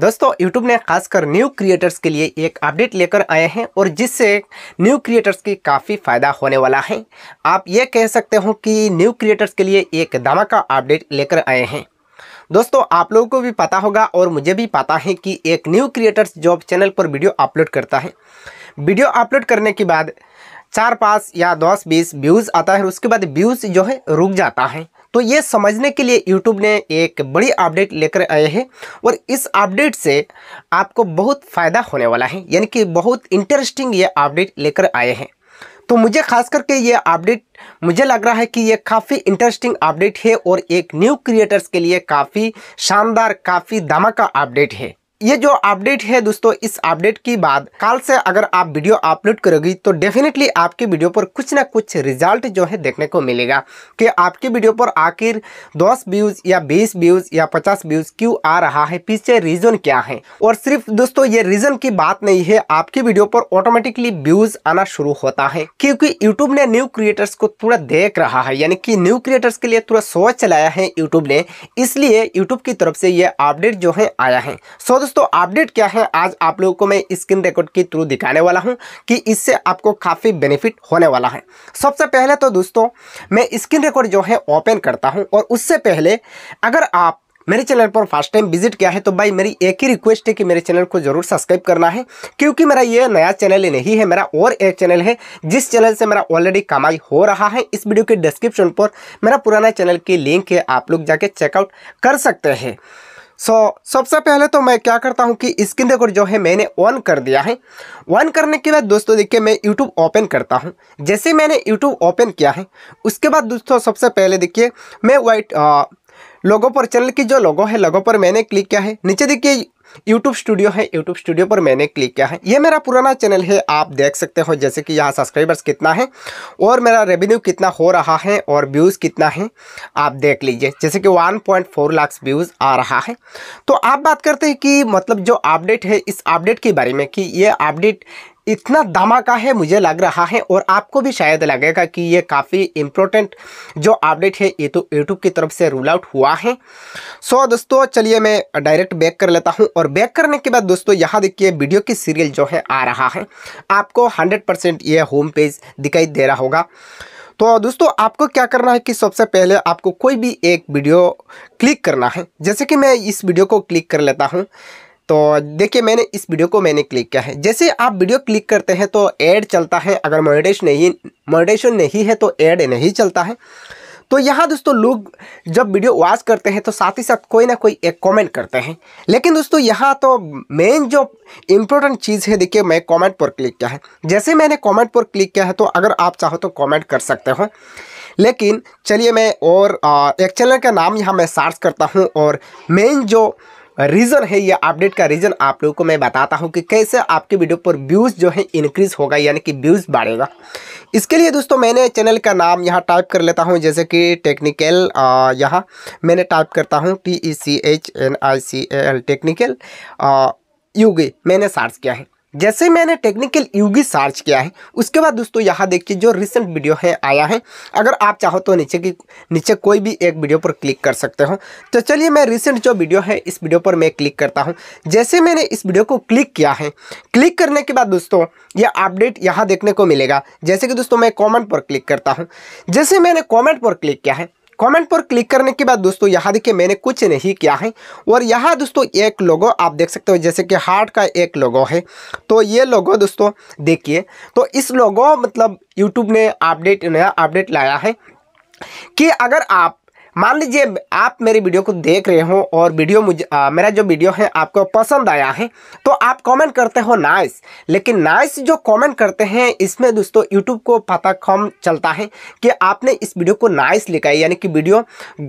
दोस्तों यूट्यूब ने खासकर न्यू क्रिएटर्स के लिए एक अपडेट लेकर आए हैं और जिससे न्यू क्रिएटर्स की काफ़ी फ़ायदा होने वाला है आप ये कह सकते हो कि न्यू क्रिएटर्स के लिए एक धमाका अपडेट लेकर आए हैं दोस्तों आप लोगों को भी पता होगा और मुझे भी पता है कि एक न्यू क्रिएटर्स जॉब चैनल पर वीडियो अपलोड करता है वीडियो अपलोड करने के बाद चार पाँच या दस बीस व्यूज़ आता है उसके बाद व्यूज़ जो है रुक जाता है तो ये समझने के लिए यूट्यूब ने एक बड़ी अपडेट लेकर आए हैं और इस अपडेट से आपको बहुत फ़ायदा होने वाला है यानी कि बहुत इंटरेस्टिंग ये अपडेट लेकर आए हैं तो मुझे खास करके ये अपडेट मुझे लग रहा है कि ये काफ़ी इंटरेस्टिंग अपडेट है और एक न्यू क्रिएटर्स के लिए काफ़ी शानदार काफ़ी धमाका अपडेट है ये जो अपडेट है दोस्तों इस अपडेट के बाद कल से अगर आप वीडियो अपलोड करोगी तो डेफिनेटली आपके वीडियो पर कुछ ना कुछ रिजल्ट जो है देखने को मिलेगा कि आपके वीडियो पर आखिर 10 व्यूज या 20 व्यूज या 50 व्यूज क्यों आ रहा है पीछे रीजन क्या है और सिर्फ दोस्तों ये रीजन की बात नहीं है आपके वीडियो पर ऑटोमेटिकली व्यूज आना शुरू होता है क्योंकि यूट्यूब ने न्यू क्रिएटर्स को थोड़ा देख रहा है यानी कि न्यू क्रिएटर्स के लिए थोड़ा सोच चलाया है यूट्यूब ने इसलिए यूट्यूब की तरफ से ये अपडेट जो है आया है सो दोस्तों अपडेट क्या है आज आप लोगों को मैं स्क्रीन रिकॉर्ड के थ्रू दिखाने वाला हूं कि इससे आपको काफ़ी बेनिफिट होने वाला है सबसे पहले तो दोस्तों मैं स्क्रीन रिकॉर्ड जो है ओपन करता हूं और उससे पहले अगर आप मेरे चैनल पर फर्स्ट टाइम विजिट किया है तो भाई मेरी एक ही रिक्वेस्ट है कि मेरे चैनल को जरूर सब्सक्राइब करना है क्योंकि मेरा ये नया चैनल ही नहीं है मेरा और एक चैनल है जिस चैनल से मेरा ऑलरेडी कमाई हो रहा है इस वीडियो के डिस्क्रिप्शन पर मेरा पुराना चैनल की लिंक है आप लोग जाके चेकआउट कर सकते हैं सो so, सबसे पहले तो मैं क्या करता हूँ कि स्क्रीन रिकॉर्ड जो है मैंने ऑन कर दिया है ऑन करने के बाद दोस्तों देखिए मैं यूट्यूब ओपन करता हूँ जैसे मैंने यूट्यूब ओपन किया है उसके बाद दोस्तों सबसे पहले देखिए मैं वाइट लोगों पर चैनल की जो लोगो है लोगों पर मैंने क्लिक किया है नीचे देखिए यूट्यूब स्टूडियो है यूट्यूब स्टूडियो पर मैंने क्लिक किया है ये मेरा पुराना चैनल है आप देख सकते हो जैसे कि यहाँ सब्सक्राइबर्स कितना है और मेरा रेवेन्यू कितना हो रहा है और व्यूज़ कितना है आप देख लीजिए जैसे कि one point four lakh views आ रहा है तो आप बात करते हैं कि मतलब जो अपडेट है इस अपडेट के बारे में कि ये अपडेट इतना धमाका है मुझे लग रहा है और आपको भी शायद लगेगा कि ये काफ़ी इम्पोर्टेंट जो अपडेट है ये तो यूट्यूब की तरफ से रूल आउट हुआ है सो so, दोस्तों चलिए मैं डायरेक्ट बैक कर लेता हूँ और बैक करने के बाद दोस्तों यहाँ देखिए वीडियो की सीरियल जो है आ रहा है आपको हंड्रेड ये होम पेज दिखाई दे रहा होगा तो दोस्तों आपको क्या करना है कि सबसे पहले आपको कोई भी एक वीडियो क्लिक करना है जैसे कि मैं इस वीडियो को क्लिक कर लेता हूँ तो देखिए मैंने इस वीडियो को मैंने क्लिक किया है जैसे आप वीडियो क्लिक करते हैं तो ऐड चलता है अगर मोनेटेशन नहीं मोनेटेशन नहीं है तो ऐड नहीं चलता है तो यहाँ दोस्तों लोग जब वीडियो वॉच करते हैं तो साथ ही साथ कोई ना कोई एक कमेंट करते हैं लेकिन दोस्तों यहाँ तो मेन जो इम्पोर्टेंट चीज़ है देखिए मैं कमेंट पर क्लिक किया है जैसे मैंने कमेंट पर क्लिक किया है तो अगर आप चाहो तो कमेंट कर सकते हो लेकिन चलिए मैं और एक चैनल का नाम यहाँ मैं सर्च करता हूँ और मेन जो रीज़न है ये अपडेट का रीज़न आप लोगों को मैं बताता हूँ कि कैसे आपके वीडियो पर व्यूज़ जो है इंक्रीज़ होगा यानी कि व्यूज़ बढ़ेगा इसके लिए दोस्तों मैंने चैनल का नाम यहाँ टाइप कर लेता हूँ जैसे कि टेक्निकल यहाँ मैंने टाइप करता हूँ T E C H N I C L technical Yug मैंने सर्च किया है जैसे मैंने टेक्निकल यूगी सर्च किया है उसके बाद दोस्तों यहाँ देखिए जो रिसेंट वीडियो है आया है अगर आप चाहो तो नीचे की नीचे कोई भी एक वीडियो पर क्लिक कर सकते हो तो चलिए मैं रिसेंट जो वीडियो है इस वीडियो पर मैं क्लिक करता हूँ जैसे मैंने इस वीडियो को क्लिक किया है क्लिक करने के बाद दोस्तों यह अपडेट यहाँ देखने को मिलेगा जैसे कि दोस्तों मैं कॉमेंट पर क्लिक करता हूँ जैसे मैंने कॉमेंट पर क्लिक किया है कमेंट पर क्लिक करने के बाद दोस्तों यहाँ देखिए मैंने कुछ नहीं किया है और यहाँ दोस्तों एक लोगो आप देख सकते हो जैसे कि हार्ट का एक लोगो है तो ये लोगो दोस्तों देखिए तो इस लोगो मतलब यूट्यूब ने अपडेट नया अपडेट लाया है कि अगर आप मान लीजिए आप मेरी वीडियो को देख रहे हो और वीडियो मुझे आ, मेरा जो वीडियो है आपको पसंद आया है तो आप कमेंट करते हो नाइस लेकिन नाइस जो कमेंट करते हैं इसमें दोस्तों यूट्यूब को पता कम चलता है कि आपने इस वीडियो को नाइस लिखा है यानी कि वीडियो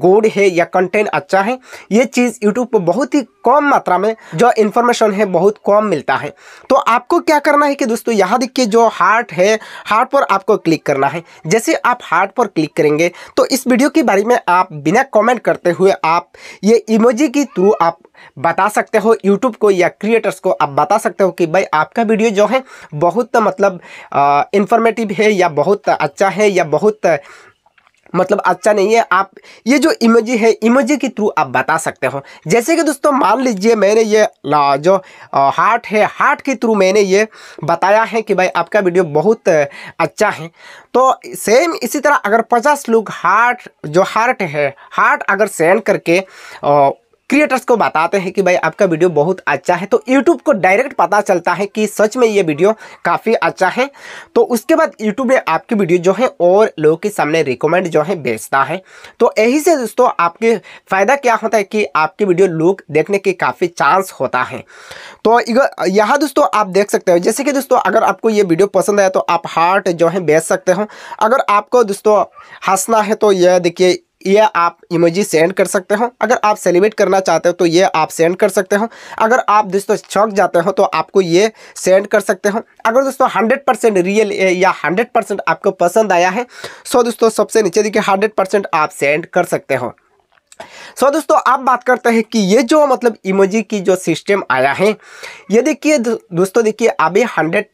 गुड है या कंटेंट अच्छा है ये चीज़ यूट्यूब पर बहुत ही कम मात्रा में जो इन्फॉर्मेशन है बहुत कम मिलता है तो आपको क्या करना है कि दोस्तों यहाँ देखिए जो हार्ट है हार्ट पर आपको क्लिक करना है जैसे आप हार्ट पर क्लिक करेंगे तो इस वीडियो के बारे में आप बिना कमेंट करते हुए आप ये इमोजी के थ्रू आप बता सकते हो यूट्यूब को या क्रिएटर्स को आप बता सकते हो कि भाई आपका वीडियो जो है बहुत मतलब इन्फॉर्मेटिव है या बहुत अच्छा है या बहुत मतलब अच्छा नहीं है आप ये जो इमोजी है इमोजी के थ्रू आप बता सकते हो जैसे कि दोस्तों मान लीजिए मैंने ये जो हार्ट है हार्ट के थ्रू मैंने ये बताया है कि भाई आपका वीडियो बहुत अच्छा है तो सेम इसी तरह अगर पचास लोग हार्ट जो हार्ट है हार्ट अगर सेंड करके क्रिएटर्स को बताते हैं कि भाई आपका वीडियो बहुत अच्छा है तो यूट्यूब को डायरेक्ट पता चलता है कि सच में ये वीडियो काफ़ी अच्छा है तो उसके बाद यूट्यूब में आपकी वीडियो जो है और लोगों के सामने रिकमेंड जो है बेचता है तो यही से दोस्तों आपके फ़ायदा क्या होता है कि आपकी वीडियो लोग देखने के काफ़ी चांस होता है तो यहाँ दोस्तों आप देख सकते हो जैसे कि दोस्तों अगर आपको ये वीडियो पसंद आया तो आप हार्ट जो है बेच सकते हो अगर आपको दोस्तों हंसना है तो यह देखिए ये आप इमोजी सेंड कर सकते हो अगर आप सेलिब्रेट करना चाहते हो तो ये आप सेंड कर सकते हो अगर आप दोस्तों शौक जाते हो तो आपको ये सेंड कर सकते हो अगर दोस्तों हंड्रेड परसेंट रियल या हंड्रेड परसेंट आपको पसंद आया है सो तो दोस्तों सबसे नीचे देखिए हंड्रेड परसेंट आप सेंड कर सकते हो सो so, दोस्तों आप बात करते हैं कि ये जो मतलब इमोजी की जो सिस्टम आया है ये देखिए दोस्तों देखिए अभी hundred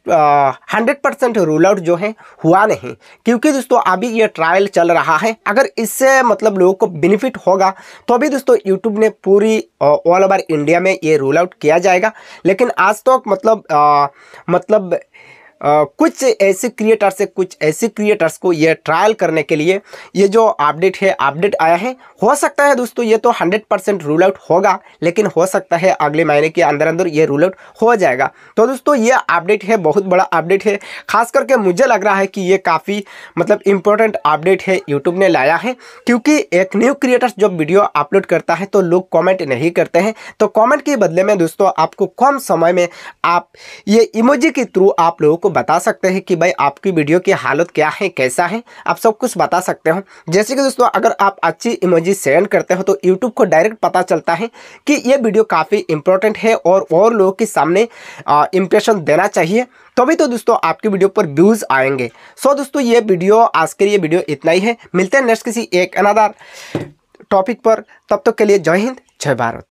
hundred percent rule out जो है हुआ नहीं क्योंकि दोस्तों अभी ये ट्रायल चल रहा है अगर इससे मतलब लोगों को बेनिफिट होगा तो अभी दोस्तों यूट्यूब ने पूरी ऑल ओवर इंडिया में ये रूल आउट किया जाएगा लेकिन आज तक तो मतलब आ, मतलब Uh, कुछ ऐसे क्रिएटर से कुछ ऐसे क्रिएटर्स को ये ट्रायल करने के लिए ये जो अपडेट है अपडेट आया है हो सकता है दोस्तों ये तो 100 परसेंट रूल आउट होगा लेकिन हो सकता है अगले महीने के अंदर अंदर ये रूल आउट हो जाएगा तो दोस्तों ये अपडेट है बहुत बड़ा अपडेट है खास करके मुझे लग रहा है कि ये काफ़ी मतलब इम्पोर्टेंट अपडेट है यूट्यूब ने लाया है क्योंकि एक न्यू क्रिएटर्स जब वीडियो अपलोड करता है तो लोग कॉमेंट नहीं करते हैं तो कॉमेंट के बदले में दोस्तों आपको कम समय में आप ये इमोजी के थ्रू आप लोगों को बता सकते हैं कि भाई आपकी वीडियो की हालत क्या है कैसा है आप सब कुछ बता सकते हो जैसे कि दोस्तों अगर आप अच्छी इमोजी जी सेंड करते हो तो यूट्यूब को डायरेक्ट पता चलता है कि ये वीडियो काफ़ी इंपॉर्टेंट है और और लोगों के सामने इम्प्रेशन देना चाहिए तभी तो दोस्तों आपकी वीडियो पर व्यूज़ आएंगे सो दोस्तों ये वीडियो आज के लिए वीडियो इतना ही है मिलते हैं नेक्स्ट किसी एक अनादार टॉपिक पर तब तक तो के लिए जय हिंद जय भारत